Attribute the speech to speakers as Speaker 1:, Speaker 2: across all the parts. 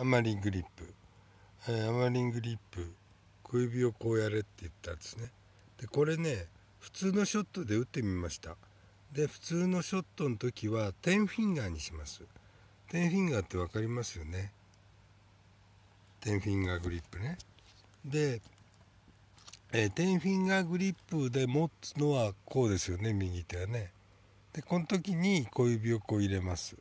Speaker 1: アマリングリップ、えー、アマリングリップ小指をこうやれって言ったんですねでこれね普通のショットで打ってみましたで普通のショットの時はテンフィンガーにしますテンフィンガーって分かりますよねテンフィンガーグリップねで、えー、テンフィンガーグリップで持つのはこうですよね右手はねでこの時に小指をこう入れます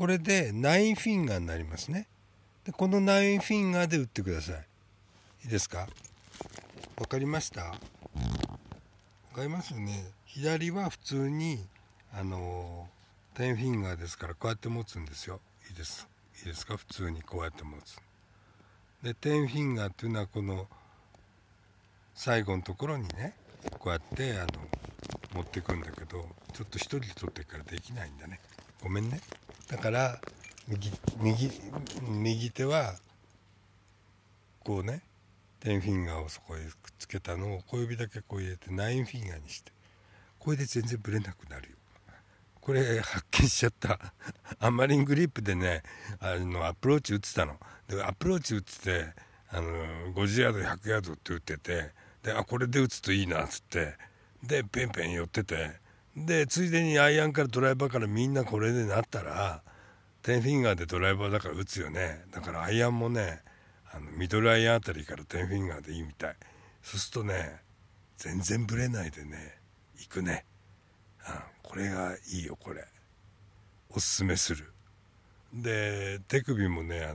Speaker 1: これで9フィンガーになりますねでこの9フィンガーで打ってくださいいいですか分かりました分かりますよね左は普通にあの10フィンガーですからこうやって持つんですよいいですいいですか普通にこうやって持つで10フィンガーっていうのはこの最後のところにねこうやってあの持ってくんだけどちょっと1人で撮ってからできないんだねごめんねだから右右右手はこうね10フィンガーをそこへくっつけたのを小指だけこう入れて9フィンガーにしてこれで全然ブレなくなるよこれ発見しちゃったアンマリングリップでねあのアプローチ打ってたのでアプローチ打っててあの50ヤード100ヤードって打っててであこれで打つといいなっつってでペンペン寄ってて。でついでにアイアンからドライバーからみんなこれでなったら10フィンガーでドライバーだから打つよねだからアイアンもねあのミドルアイアンあたりから10フィンガーでいいみたいそうするとね全然ブレないでねいくね、うん、これがいいよこれおすすめするで手首もねあの